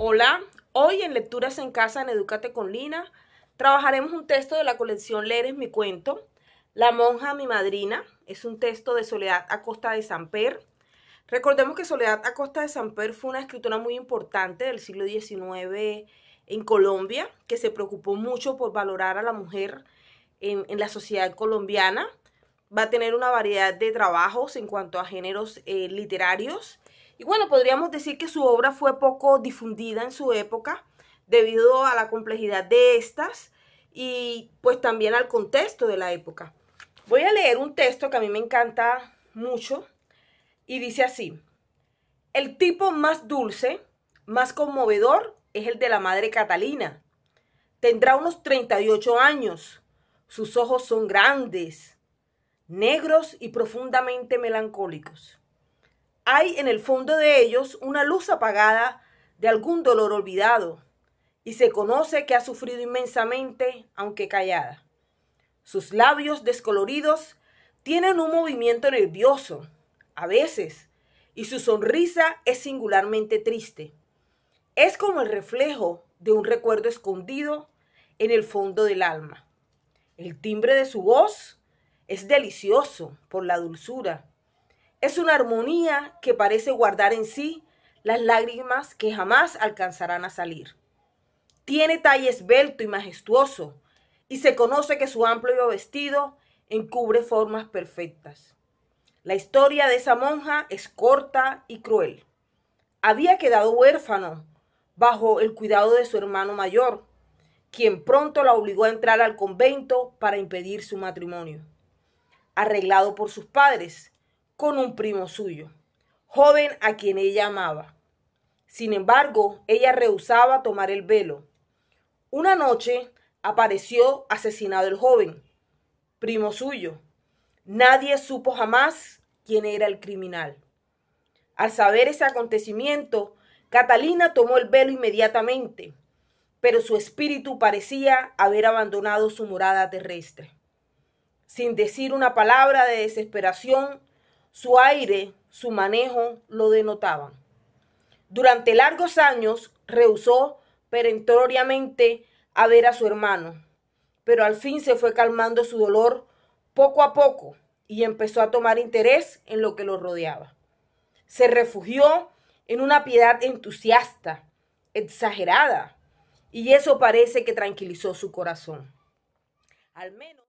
Hola, hoy en Lecturas en Casa en Educate con Lina trabajaremos un texto de la colección Leer mi cuento. La monja, mi madrina, es un texto de Soledad Acosta de Samper. Recordemos que Soledad Acosta de Samper fue una escritora muy importante del siglo XIX en Colombia, que se preocupó mucho por valorar a la mujer en, la sociedad colombiana. Va a tener una variedad de trabajos en cuanto a géneros eh, literarios. Y bueno, podríamos decir que su obra fue poco difundida en su época debido a la complejidad de estas y pues también al contexto de la época. Voy a leer un texto que a mí me encanta mucho y dice así, el tipo más dulce, más conmovedor es el de la madre Catalina. Tendrá unos 38 años. Sus ojos son grandes, negros y profundamente melancólicos. Hay en el fondo de ellos una luz apagada de algún dolor olvidado y se conoce que ha sufrido inmensamente, aunque callada. Sus labios descoloridos tienen un movimiento nervioso, a veces, y su sonrisa es singularmente triste. Es como el reflejo de un recuerdo escondido en el fondo del alma. El timbre de su voz es delicioso por la dulzura. Es una armonía que parece guardar en sí las lágrimas que jamás alcanzarán a salir. Tiene talle esbelto y majestuoso, y se conoce que su amplio vestido encubre formas perfectas. La historia de esa monja es corta y cruel. Había quedado huérfano bajo el cuidado de su hermano mayor, quien pronto la obligó a entrar al convento para impedir su matrimonio, arreglado por sus padres con un primo suyo, joven a quien ella amaba. Sin embargo, ella rehusaba tomar el velo. Una noche apareció asesinado el joven, primo suyo. Nadie supo jamás quién era el criminal. Al saber ese acontecimiento, Catalina tomó el velo inmediatamente, pero su espíritu parecía haber abandonado su morada terrestre. Sin decir una palabra de desesperación, su aire, su manejo lo denotaban. Durante largos años rehusó perentoriamente a ver a su hermano, pero al fin se fue calmando su dolor poco a poco y empezó a tomar interés en lo que lo rodeaba. Se refugió en una piedad entusiasta, exagerada, y eso parece que tranquilizó su corazón. Al menos.